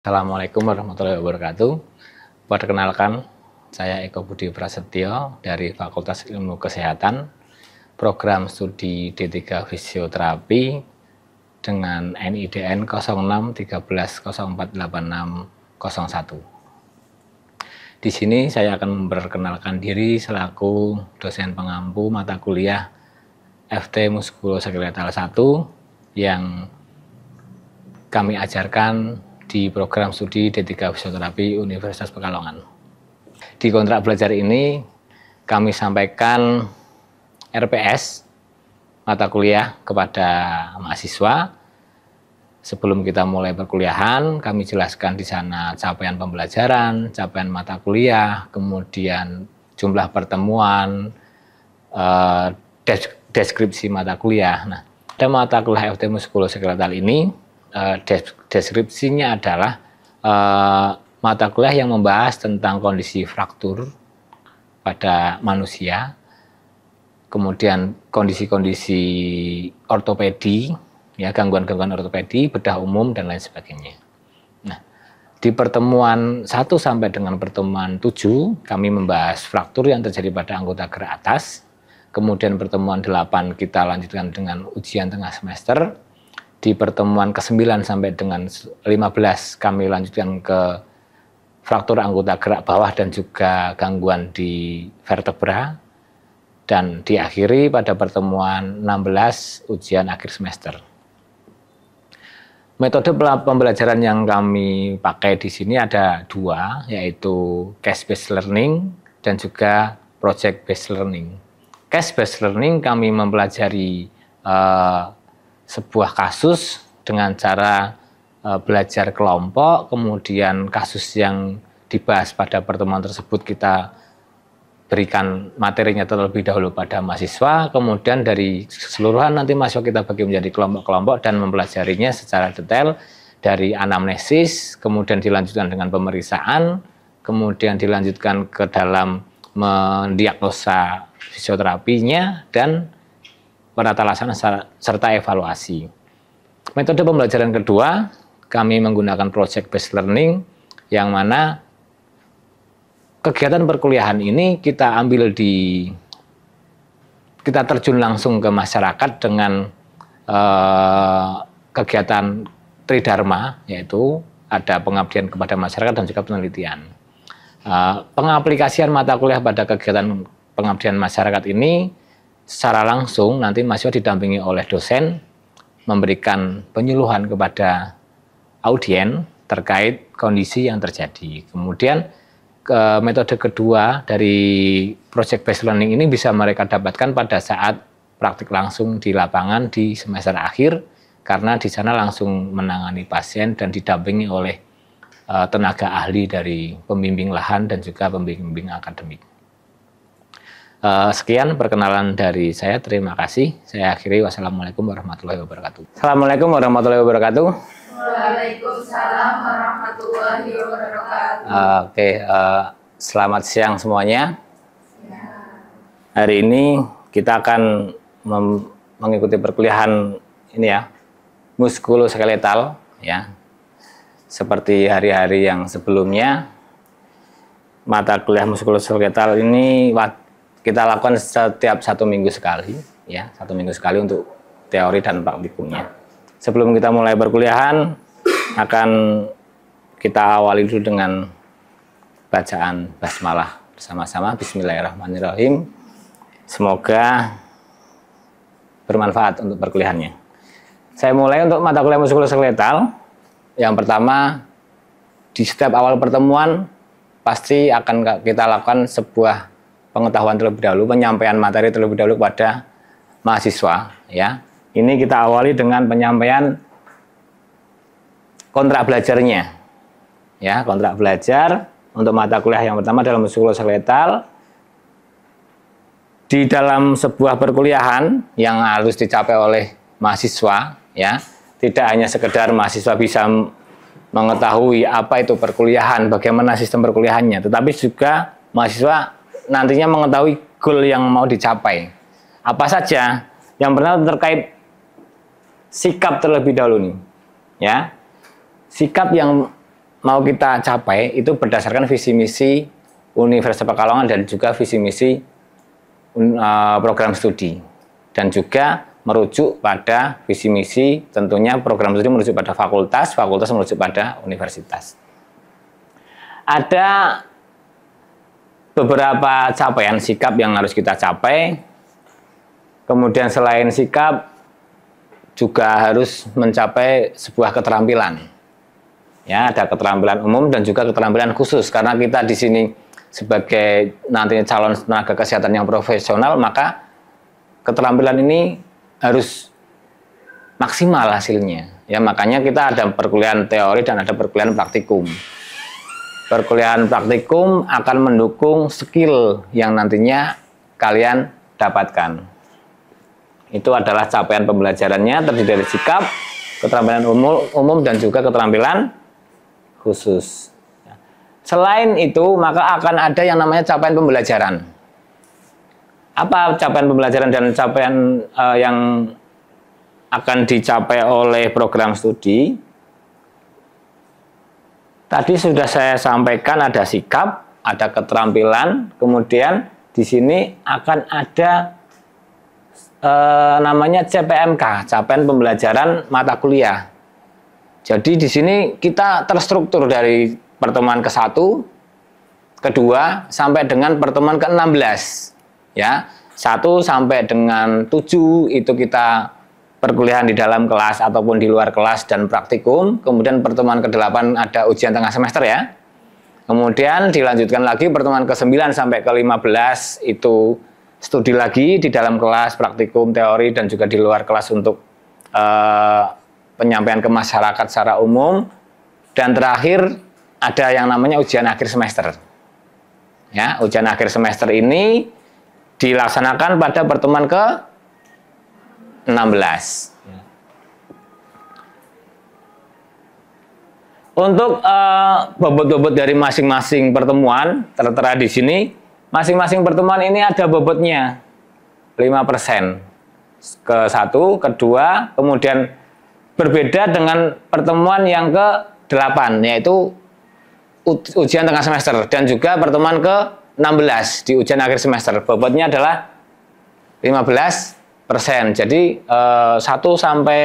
Assalamualaikum warahmatullahi wabarakatuh. Perkenalkan, saya Eko Budi Prasetyo dari Fakultas Ilmu Kesehatan, program studi D3 Fisioterapi dengan NIDN 0613048601. Di sini saya akan memperkenalkan diri selaku dosen pengampu mata kuliah FT Muskuloskeletal 1 yang kami ajarkan di program studi D3 Fisioterapi Universitas Pekalongan. Di kontrak belajar ini kami sampaikan RPS mata kuliah kepada mahasiswa. Sebelum kita mulai perkuliahan, kami jelaskan di sana capaian pembelajaran, capaian mata kuliah, kemudian jumlah pertemuan, eh, deskripsi mata kuliah. Nah, ada mata kuliah FT Muskuloskeletal ini Eh, deskripsinya adalah uh, mata kuliah yang membahas tentang kondisi fraktur pada manusia, kemudian kondisi-kondisi ortopedi, ya gangguan-gangguan ortopedi, bedah umum dan lain sebagainya. Nah, di pertemuan 1 sampai dengan pertemuan 7 kami membahas fraktur yang terjadi pada anggota gerak atas. Kemudian pertemuan 8 kita lanjutkan dengan ujian tengah semester di pertemuan ke-9 sampai dengan 15 kami lanjutkan ke fraktur anggota gerak bawah dan juga gangguan di vertebra dan diakhiri pada pertemuan 16 ujian akhir semester. Metode pembelajaran yang kami pakai di sini ada dua, yaitu case-based learning dan juga project-based learning. Case-based learning kami mempelajari uh, sebuah kasus dengan cara e, belajar kelompok, kemudian kasus yang dibahas pada pertemuan tersebut kita berikan materinya terlebih dahulu pada mahasiswa, kemudian dari keseluruhan nanti mahasiswa kita bagi menjadi kelompok-kelompok dan mempelajarinya secara detail dari anamnesis, kemudian dilanjutkan dengan pemeriksaan, kemudian dilanjutkan ke dalam mendiagnosa fisioterapinya dan laksana serta evaluasi. Metode pembelajaran kedua, kami menggunakan project based learning yang mana kegiatan perkuliahan ini kita ambil di kita terjun langsung ke masyarakat dengan eh, kegiatan tridharma yaitu ada pengabdian kepada masyarakat dan juga penelitian. Eh, pengaplikasian mata kuliah pada kegiatan pengabdian masyarakat ini secara langsung nanti mahasiswa didampingi oleh dosen memberikan penyuluhan kepada audien terkait kondisi yang terjadi. Kemudian ke metode kedua dari project based learning ini bisa mereka dapatkan pada saat praktik langsung di lapangan di semester akhir karena di sana langsung menangani pasien dan didampingi oleh eh, tenaga ahli dari pembimbing lahan dan juga pembimbing akademik. Eh, sekian perkenalan dari saya. Terima kasih. Saya akhiri. Wassalamualaikum warahmatullahi wabarakatuh. Assalamualaikum warahmatullahi wabarakatuh. Waalaikumsalam warahmatullahi wabarakatuh. Uh, Oke, okay, uh, eh, selamat siang semuanya. Hari ini kita akan mengikuti perkuliahan ini ya, muskuloskeletal ya. Seperti hari-hari yang sebelumnya, mata kuliah muskuloskeletal ini kita lakukan setiap satu minggu sekali, ya satu minggu sekali untuk teori dan praktikumnya. Sebelum kita mulai perkuliahan, akan kita awali dulu dengan bacaan basmalah bersama-sama. Bismillahirrahmanirrahim. Semoga bermanfaat untuk perkuliahannya. Saya mulai untuk mata kuliah muskuloskeletal. Yang pertama, di setiap awal pertemuan pasti akan kita lakukan sebuah pengetahuan terlebih dahulu, penyampaian materi terlebih dahulu kepada mahasiswa. Ya, ini kita awali dengan penyampaian kontrak belajarnya. Ya, kontrak belajar untuk mata kuliah yang pertama dalam muskuloskeletal di dalam sebuah perkuliahan yang harus dicapai oleh mahasiswa ya tidak hanya sekedar mahasiswa bisa mengetahui apa itu perkuliahan bagaimana sistem perkuliahannya tetapi juga mahasiswa nantinya mengetahui goal yang mau dicapai. Apa saja? Yang pernah terkait sikap terlebih dahulu nih. Ya. Sikap yang mau kita capai itu berdasarkan visi misi Universitas Pekalongan dan juga visi misi eh, program studi dan juga merujuk pada visi misi tentunya program studi merujuk pada fakultas, fakultas merujuk pada universitas. Ada beberapa capaian sikap yang harus kita capai. Kemudian selain sikap juga harus mencapai sebuah keterampilan. Ya, ada keterampilan umum dan juga keterampilan khusus karena kita di sini sebagai nantinya calon tenaga kesehatan yang profesional, maka keterampilan ini harus maksimal hasilnya. Ya, makanya kita ada perkuliahan teori dan ada perkuliahan praktikum. Perkuliahan praktikum akan mendukung skill yang nantinya kalian dapatkan. Itu adalah capaian pembelajarannya terdiri dari sikap, keterampilan umum, umum dan juga keterampilan khusus. Selain itu, maka akan ada yang namanya capaian pembelajaran. Apa capaian pembelajaran dan capaian uh, yang akan dicapai oleh program studi? Tadi sudah saya sampaikan ada sikap, ada keterampilan, kemudian di sini akan ada e, namanya CPMK, capaian pembelajaran mata kuliah. Jadi di sini kita terstruktur dari pertemuan ke-1, kedua sampai dengan pertemuan ke-16. Ya, 1 sampai dengan 7 itu kita perkuliahan di dalam kelas ataupun di luar kelas dan praktikum. Kemudian pertemuan ke-8 ada ujian tengah semester ya. Kemudian dilanjutkan lagi pertemuan ke-9 sampai ke-15 itu studi lagi di dalam kelas, praktikum, teori, dan juga di luar kelas untuk uh, penyampaian ke masyarakat secara umum. Dan terakhir ada yang namanya ujian akhir semester. Ya, ujian akhir semester ini dilaksanakan pada pertemuan ke 16. Untuk bobot eh, bobot-bobot dari masing-masing pertemuan tertera di sini, masing-masing pertemuan ini ada bobotnya 5% ke satu, kedua, kemudian berbeda dengan pertemuan yang ke 8 yaitu ujian tengah semester dan juga pertemuan ke 16 di ujian akhir semester. Bobotnya adalah 15 persen. Jadi eh, 1 sampai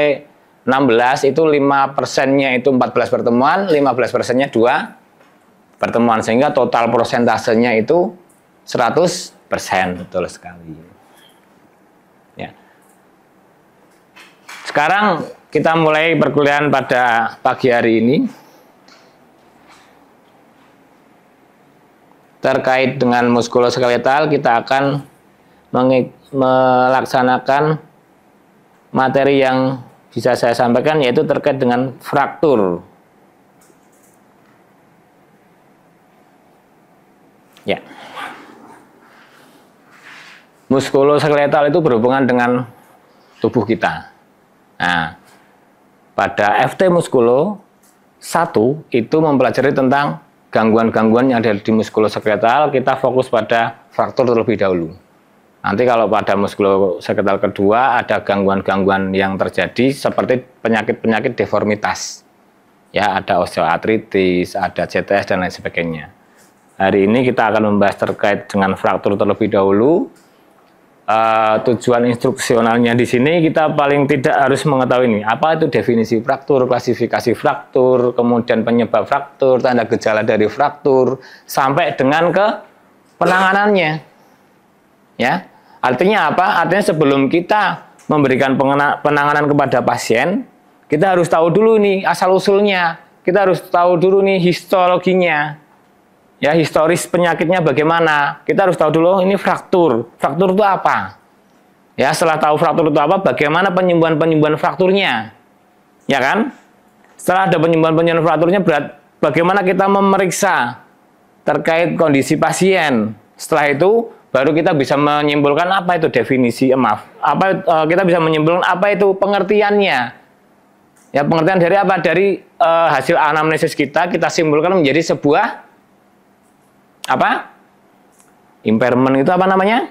16 itu 5 persennya itu 14 pertemuan, 15 persennya 2 pertemuan. Sehingga total persentasenya itu 100 persen. Betul sekali. Ya. Sekarang kita mulai perkuliahan pada pagi hari ini. Terkait dengan muskuloskeletal, kita akan mengikuti melaksanakan materi yang bisa saya sampaikan yaitu terkait dengan fraktur. Ya. Muskuloskeletal itu berhubungan dengan tubuh kita. Nah, pada FT muskulo 1 itu mempelajari tentang gangguan-gangguan yang ada di muskuloskeletal, kita fokus pada fraktur terlebih dahulu. Nanti kalau pada muskuloskeletal kedua ada gangguan-gangguan yang terjadi seperti penyakit-penyakit deformitas. Ya, ada osteoartritis, ada CTS dan lain sebagainya. Hari ini kita akan membahas terkait dengan fraktur terlebih dahulu. Uh, tujuan instruksionalnya di sini kita paling tidak harus mengetahui ini apa itu definisi fraktur, klasifikasi fraktur, kemudian penyebab fraktur, tanda gejala dari fraktur, sampai dengan ke penanganannya. Ya, Artinya apa? Artinya sebelum kita memberikan penanganan kepada pasien, kita harus tahu dulu nih asal-usulnya. Kita harus tahu dulu nih histologinya. Ya, historis penyakitnya bagaimana. Kita harus tahu dulu oh, ini fraktur. Fraktur itu apa? Ya, setelah tahu fraktur itu apa, bagaimana penyembuhan-penyembuhan frakturnya? Ya kan? Setelah ada penyembuhan-penyembuhan frakturnya, berat, bagaimana kita memeriksa terkait kondisi pasien? Setelah itu, baru kita bisa menyimpulkan apa itu definisi eh, maaf apa eh, kita bisa menyimpulkan apa itu pengertiannya ya pengertian dari apa dari eh, hasil anamnesis kita kita simpulkan menjadi sebuah apa impairment itu apa namanya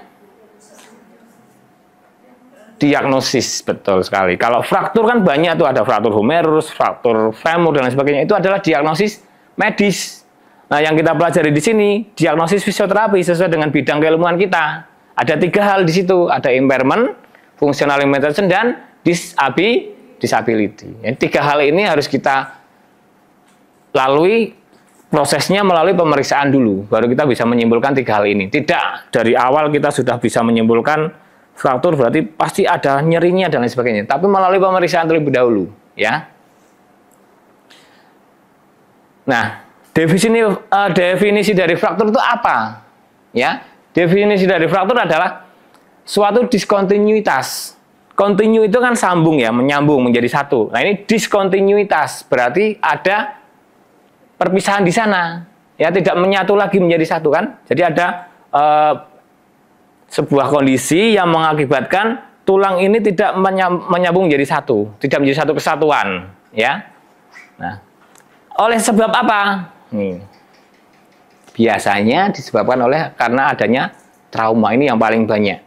diagnosis betul sekali kalau fraktur kan banyak tuh ada fraktur humerus fraktur femur dan sebagainya itu adalah diagnosis medis Nah, yang kita pelajari di sini, diagnosis fisioterapi sesuai dengan bidang keilmuan kita. Ada tiga hal di situ, ada impairment, functional limitation, dan disability. Ya, tiga hal ini harus kita lalui prosesnya melalui pemeriksaan dulu, baru kita bisa menyimpulkan tiga hal ini. Tidak, dari awal kita sudah bisa menyimpulkan fraktur berarti pasti ada nyerinya dan lain sebagainya, tapi melalui pemeriksaan terlebih dahulu, ya. Nah, Definisi uh, definisi dari fraktur itu apa? Ya, definisi dari fraktur adalah suatu diskontinuitas. Kontinu itu kan sambung ya, menyambung menjadi satu. Nah, ini diskontinuitas berarti ada perpisahan di sana. Ya, tidak menyatu lagi menjadi satu kan? Jadi ada uh, sebuah kondisi yang mengakibatkan tulang ini tidak menyambung menjadi satu, tidak menjadi satu kesatuan, ya. Nah, oleh sebab apa? Hmm. Biasanya disebabkan oleh karena adanya trauma ini yang paling banyak.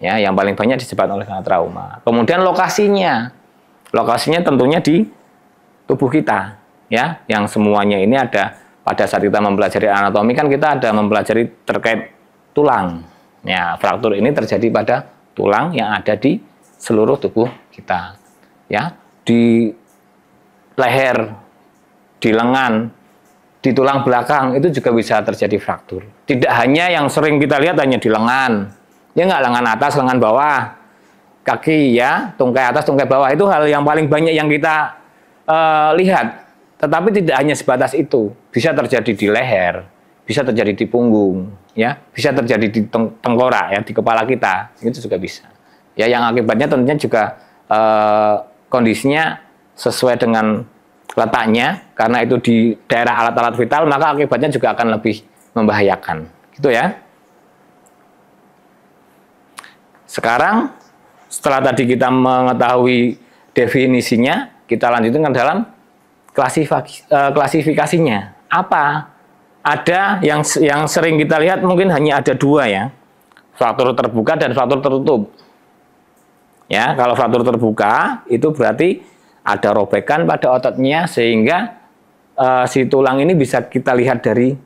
Ya, yang paling banyak disebabkan oleh karena trauma. Kemudian lokasinya. Lokasinya tentunya di tubuh kita, ya. Yang semuanya ini ada pada saat kita mempelajari anatomi kan kita ada mempelajari terkait tulang. Ya, fraktur ini terjadi pada tulang yang ada di seluruh tubuh kita. Ya, di leher, di lengan, di tulang belakang itu juga bisa terjadi fraktur. Tidak hanya yang sering kita lihat hanya di lengan. Ya enggak lengan atas, lengan bawah. Kaki ya, tungkai atas, tungkai bawah itu hal yang paling banyak yang kita uh, lihat. Tetapi tidak hanya sebatas itu. Bisa terjadi di leher, bisa terjadi di punggung, ya, bisa terjadi di teng tengkorak ya, di kepala kita. Itu juga bisa. Ya yang akibatnya tentunya juga uh, kondisinya sesuai dengan letaknya karena itu di daerah alat-alat vital maka akibatnya juga akan lebih membahayakan gitu ya sekarang setelah tadi kita mengetahui definisinya kita lanjutkan ke dalam eh, klasifikasinya apa ada yang yang sering kita lihat mungkin hanya ada dua ya faktor terbuka dan faktor tertutup ya kalau faktor terbuka itu berarti ada robekan pada ototnya sehingga uh, si tulang ini bisa kita lihat dari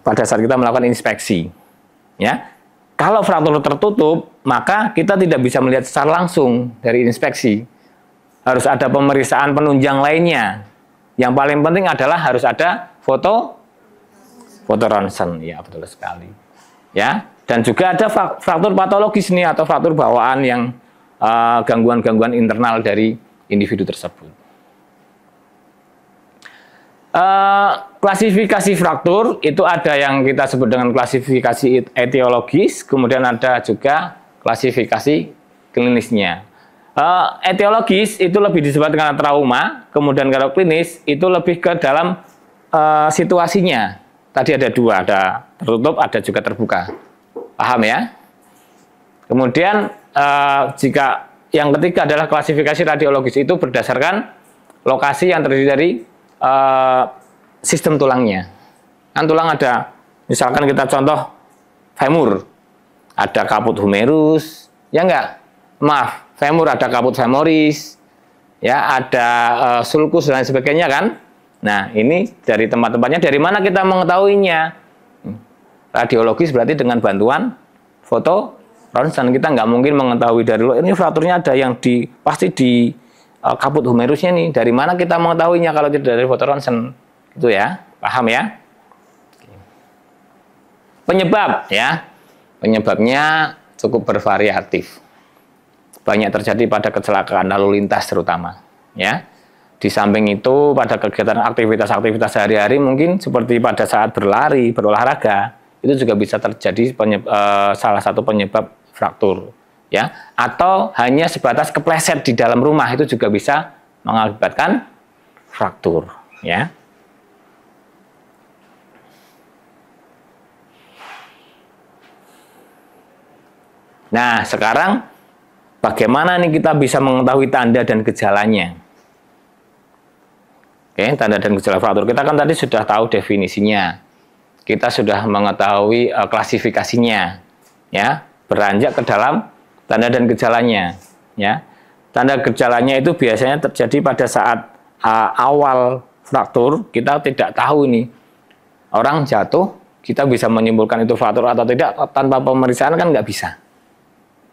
pada saat kita melakukan inspeksi. Ya. Kalau fraktur tertutup, maka kita tidak bisa melihat secara langsung dari inspeksi. Harus ada pemeriksaan penunjang lainnya. Yang paling penting adalah harus ada foto foto ronsen. Ya, betul sekali. Ya, dan juga ada fraktur patologis nih atau fraktur bawaan yang eh, gangguan-gangguan uh, gangguan -gangguan internal dari individu tersebut. Uh, klasifikasi fraktur itu ada yang kita sebut dengan klasifikasi etiologis, kemudian ada juga klasifikasi klinisnya. Uh, etiologis itu lebih disebut dengan trauma, kemudian kalau klinis itu lebih ke dalam uh, situasinya. Tadi ada dua, ada tertutup, ada juga terbuka. Paham ya? Kemudian uh, jika yang ketiga adalah klasifikasi radiologis itu berdasarkan lokasi yang terdiri dari uh, sistem tulangnya. Kan tulang ada, misalkan kita contoh femur, ada kaput humerus, ya enggak? Maaf, femur ada kaput femoris, ya ada uh, sulcus dan sebagainya kan? Nah, ini dari tempat-tempatnya, dari mana kita mengetahuinya? Radiologis berarti dengan bantuan foto kita nggak mungkin mengetahui dari lo Ini fraturnya ada yang di pasti di uh, kaput humerusnya nih. Dari mana kita mengetahuinya kalau tidak dari foto ronsen? itu ya. Paham ya? Penyebab ya. Penyebabnya cukup bervariatif. Banyak terjadi pada kecelakaan lalu lintas terutama, ya. Di samping itu pada kegiatan aktivitas-aktivitas sehari-hari mungkin seperti pada saat berlari, berolahraga, itu juga bisa terjadi penyebab, uh, salah satu penyebab fraktur ya atau hanya sebatas kepleset di dalam rumah itu juga bisa mengakibatkan fraktur ya. Nah, sekarang bagaimana nih kita bisa mengetahui tanda dan gejalanya? Oke, tanda dan gejala fraktur. Kita kan tadi sudah tahu definisinya. Kita sudah mengetahui uh, klasifikasinya, ya beranjak ke dalam tanda dan gejalanya ya tanda gejalanya itu biasanya terjadi pada saat uh, awal fraktur kita tidak tahu ini orang jatuh kita bisa menyimpulkan itu fraktur atau tidak tanpa pemeriksaan kan nggak bisa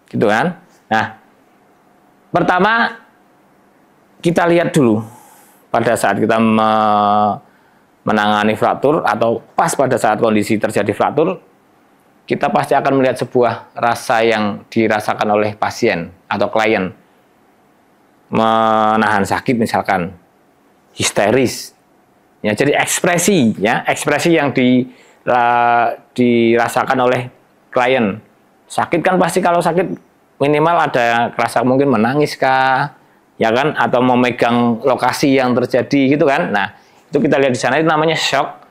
gitu kan nah pertama kita lihat dulu pada saat kita me menangani fraktur atau pas pada saat kondisi terjadi fraktur kita pasti akan melihat sebuah rasa yang dirasakan oleh pasien atau klien. Menahan sakit misalkan, histeris. Ya, jadi ekspresi ya, ekspresi yang di, dirasakan oleh klien. Sakit kan pasti kalau sakit minimal ada rasa mungkin menangis kah, ya kan atau memegang lokasi yang terjadi gitu kan. Nah, itu kita lihat di sana itu namanya shock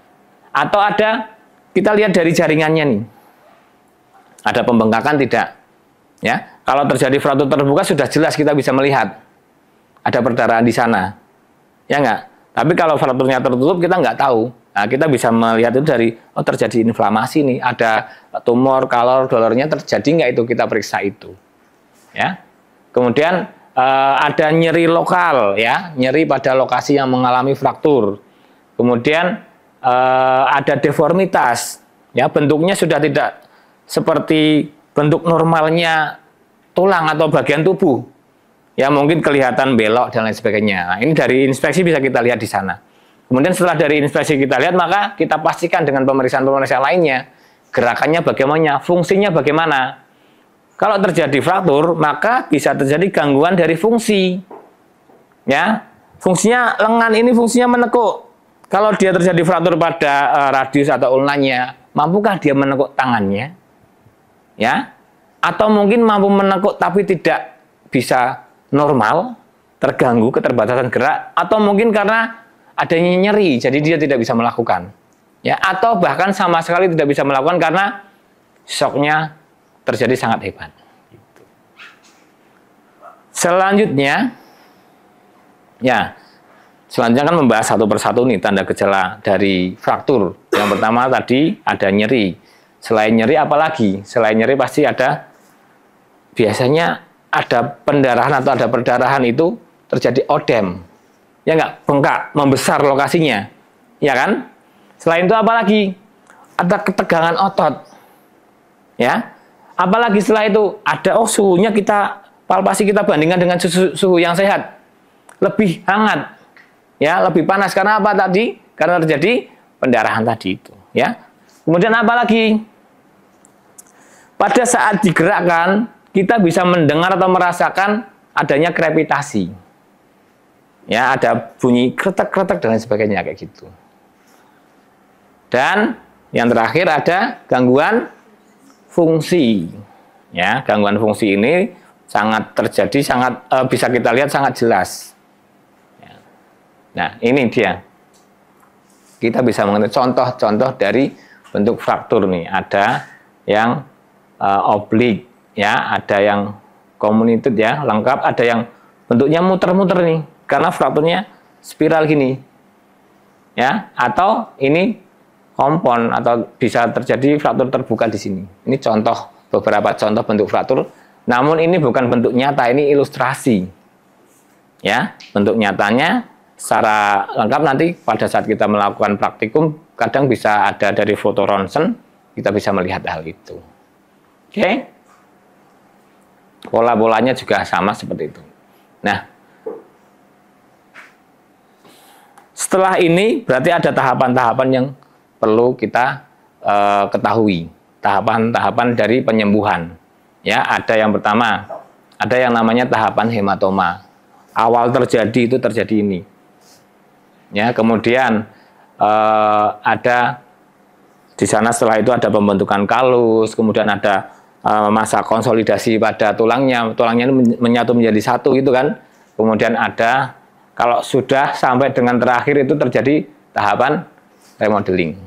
atau ada kita lihat dari jaringannya nih. Ada pembengkakan tidak? Ya, kalau terjadi fraktur terbuka sudah jelas kita bisa melihat ada perdarahan di sana. Ya enggak? Tapi kalau frakturnya tertutup kita nggak tahu. Nah, kita bisa melihat itu dari oh terjadi inflamasi nih, ada tumor, kalor, dolornya terjadi nggak itu kita periksa itu. Ya. Kemudian eh, ada nyeri lokal ya, nyeri pada lokasi yang mengalami fraktur. Kemudian eh, ada deformitas ya, bentuknya sudah tidak seperti bentuk normalnya tulang atau bagian tubuh. Ya mungkin kelihatan belok dan lain sebagainya. Nah, ini dari inspeksi bisa kita lihat di sana. Kemudian setelah dari inspeksi kita lihat, maka kita pastikan dengan pemeriksaan-pemeriksaan lainnya, gerakannya bagaimana, fungsinya bagaimana. Kalau terjadi fraktur, maka bisa terjadi gangguan dari fungsi. Ya, fungsinya lengan ini fungsinya menekuk. Kalau dia terjadi fraktur pada uh, radius atau ulnanya, mampukah dia menekuk tangannya? ya atau mungkin mampu menekuk tapi tidak bisa normal terganggu keterbatasan gerak atau mungkin karena adanya nyeri jadi dia tidak bisa melakukan ya atau bahkan sama sekali tidak bisa melakukan karena shocknya terjadi sangat hebat selanjutnya ya selanjutnya kan membahas satu persatu nih tanda gejala dari fraktur yang pertama tadi ada nyeri Selain nyeri apalagi? Selain nyeri pasti ada biasanya ada pendarahan atau ada perdarahan itu terjadi odem. Ya enggak bengkak, membesar lokasinya. Ya kan? Selain itu apalagi? Ada ketegangan otot. Ya. Apalagi setelah itu ada oh suhunya kita palpasi kita bandingkan dengan suhu, suhu yang sehat. Lebih hangat. Ya, lebih panas karena apa tadi? Karena terjadi pendarahan tadi itu, ya. Kemudian apa lagi? Pada saat digerakkan, kita bisa mendengar atau merasakan adanya krepitasi. Ya, ada bunyi kretek-kretek dan lain sebagainya kayak gitu. Dan yang terakhir ada gangguan fungsi. Ya, gangguan fungsi ini sangat terjadi sangat e, bisa kita lihat sangat jelas. Ya. Nah, ini dia. Kita bisa mengenai contoh-contoh dari bentuk fraktur nih. Ada yang uh, eh, oblik ya, ada yang komunitas ya, lengkap, ada yang bentuknya muter-muter nih karena frakturnya spiral gini. Ya, atau ini kompon atau bisa terjadi fraktur terbuka di sini. Ini contoh beberapa contoh bentuk fraktur. Namun ini bukan bentuk nyata, ini ilustrasi. Ya, bentuk nyatanya secara lengkap nanti pada saat kita melakukan praktikum kadang bisa ada dari foto ronsen kita bisa melihat hal itu. Oke? Okay? Pola-polanya juga sama seperti itu. Nah, setelah ini berarti ada tahapan-tahapan yang perlu kita e, ketahui. Tahapan-tahapan dari penyembuhan. Ya, ada yang pertama, ada yang namanya tahapan hematoma. Awal terjadi itu terjadi ini. Ya, kemudian e, ada di sana setelah itu ada pembentukan kalus, kemudian ada Eh, masa konsolidasi pada tulangnya, tulangnya ini menyatu menjadi satu gitu kan. Kemudian ada kalau sudah sampai dengan terakhir itu terjadi tahapan remodeling.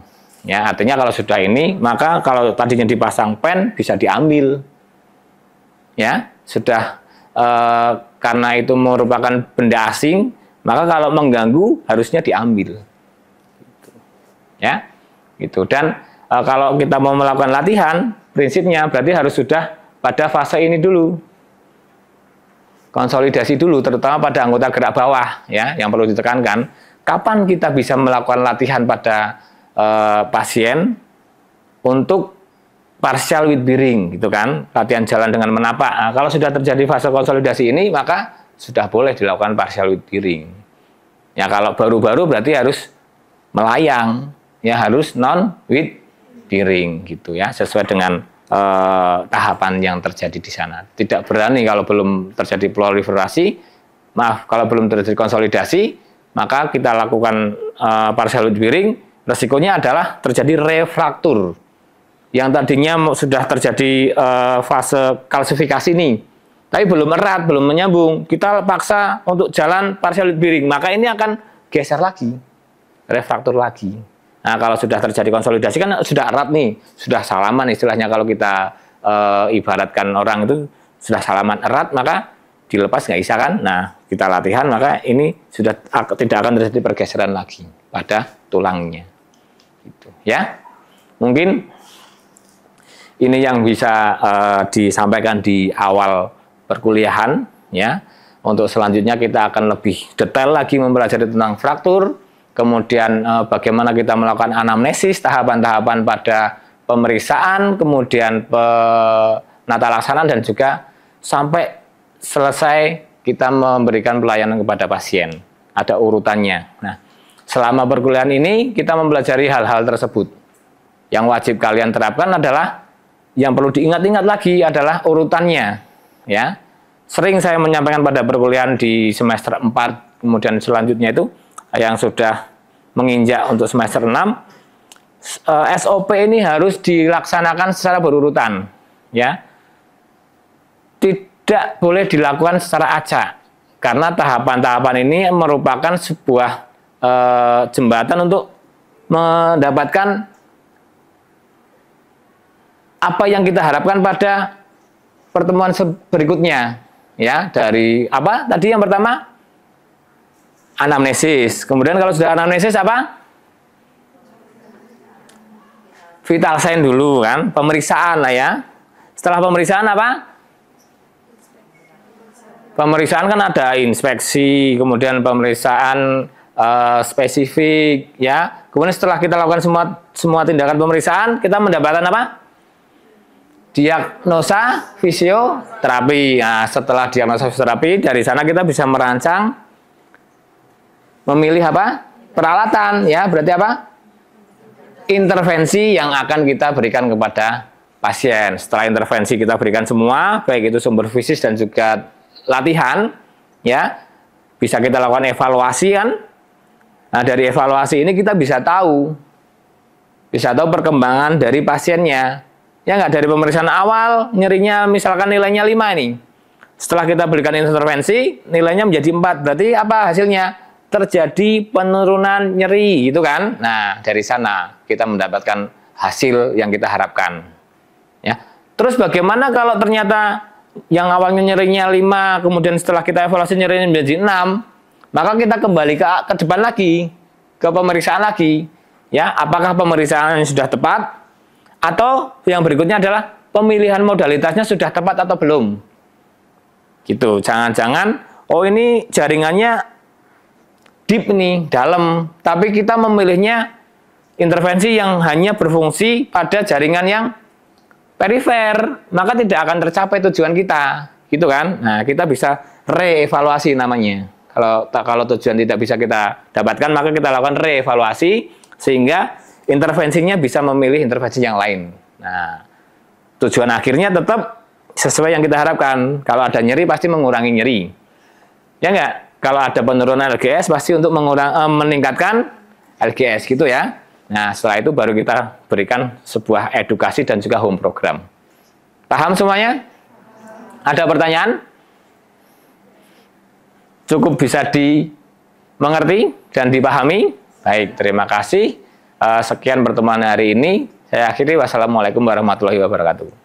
Ya, artinya kalau sudah ini, maka kalau tadinya dipasang pen bisa diambil. Ya, sudah e, karena itu merupakan benda asing, maka kalau mengganggu harusnya diambil. Ya. itu Dan e, kalau kita mau melakukan latihan, prinsipnya berarti harus sudah pada fase ini dulu. Konsolidasi dulu, terutama pada anggota gerak bawah, ya, yang perlu ditekankan. Kapan kita bisa melakukan latihan pada e, pasien untuk partial with bearing, gitu kan? Latihan jalan dengan menapak. Nah, kalau sudah terjadi fase konsolidasi ini, maka sudah boleh dilakukan partial with bearing. Ya kalau baru-baru berarti harus melayang, ya harus non with piring gitu ya sesuai dengan eh, tahapan yang terjadi di sana. Tidak berani kalau belum terjadi proliferasi, maaf kalau belum terjadi konsolidasi, maka kita lakukan eh, parcel piring, resikonya adalah terjadi refraktur. Yang tadinya sudah terjadi eh, fase kalsifikasi ini, tapi belum erat, belum menyambung, kita paksa untuk jalan parsial piring, maka ini akan geser lagi, refraktur lagi. Nah, kalau sudah terjadi konsolidasi kan sudah erat nih, sudah salaman istilahnya kalau kita e, ibaratkan orang itu sudah salaman erat maka dilepas nggak bisa kan? Nah, kita latihan maka ini sudah tidak akan terjadi pergeseran lagi pada tulangnya. Gitu, ya. Mungkin ini yang bisa e, disampaikan di awal perkuliahan ya. Untuk selanjutnya kita akan lebih detail lagi mempelajari tentang fraktur kemudian eh, bagaimana kita melakukan anamnesis, tahapan-tahapan pada pemeriksaan, kemudian penata laksanaan dan juga sampai selesai kita memberikan pelayanan kepada pasien. Ada urutannya. Nah, selama perkuliahan ini kita mempelajari hal-hal tersebut. Yang wajib kalian terapkan adalah yang perlu diingat-ingat lagi adalah urutannya, ya. Sering saya menyampaikan pada perkuliahan di semester 4 kemudian selanjutnya itu yang sudah menginjak untuk semester 6 SOP eh, ini harus dilaksanakan secara berurutan ya tidak boleh dilakukan secara acak karena tahapan-tahapan ini merupakan sebuah eh, jembatan untuk mendapatkan apa yang kita harapkan pada pertemuan berikutnya ya dari apa tadi yang pertama anamnesis. Kemudian kalau sudah anamnesis apa? Vital sign dulu kan, pemeriksaan lah ya. Setelah pemeriksaan apa? Pemeriksaan kan ada inspeksi, kemudian pemeriksaan uh, spesifik ya. Kemudian setelah kita lakukan semua semua tindakan pemeriksaan, kita mendapatkan apa? Diagnosa fisioterapi. Nah, setelah diagnosa fisioterapi dari sana kita bisa merancang memilih apa? Peralatan ya, berarti apa? Intervensi yang akan kita berikan kepada pasien. Setelah intervensi kita berikan semua, baik itu sumber fisik dan juga latihan ya. Bisa kita lakukan evaluasi kan? Nah, dari evaluasi ini kita bisa tahu bisa tahu perkembangan dari pasiennya. Ya nggak dari pemeriksaan awal nyerinya misalkan nilainya 5 nih. Setelah kita berikan intervensi, nilainya menjadi 4. Berarti apa hasilnya? terjadi penurunan nyeri gitu kan. Nah, dari sana kita mendapatkan hasil yang kita harapkan. Ya. Terus bagaimana kalau ternyata yang awalnya nyerinya 5, kemudian setelah kita evaluasi nyerinya menjadi 6, maka kita kembali ke ke depan lagi, ke pemeriksaan lagi. Ya, apakah pemeriksaan sudah tepat atau yang berikutnya adalah pemilihan modalitasnya sudah tepat atau belum. Gitu. Jangan-jangan oh ini jaringannya deep nih, dalam, tapi kita memilihnya intervensi yang hanya berfungsi pada jaringan yang perifer, maka tidak akan tercapai tujuan kita, gitu kan? Nah, kita bisa reevaluasi namanya. Kalau kalau tujuan tidak bisa kita dapatkan, maka kita lakukan reevaluasi sehingga intervensinya bisa memilih intervensi yang lain. Nah, tujuan akhirnya tetap sesuai yang kita harapkan. Kalau ada nyeri pasti mengurangi nyeri. Ya enggak? kalau ada penurunan LGS pasti untuk mengurang, eh, meningkatkan LGS gitu ya. Nah, setelah itu baru kita berikan sebuah edukasi dan juga home program. Paham semuanya? Ada pertanyaan? Cukup bisa dimengerti dan dipahami? Baik, terima kasih. Eh, sekian pertemuan hari ini. Saya akhiri. Wassalamualaikum warahmatullahi wabarakatuh.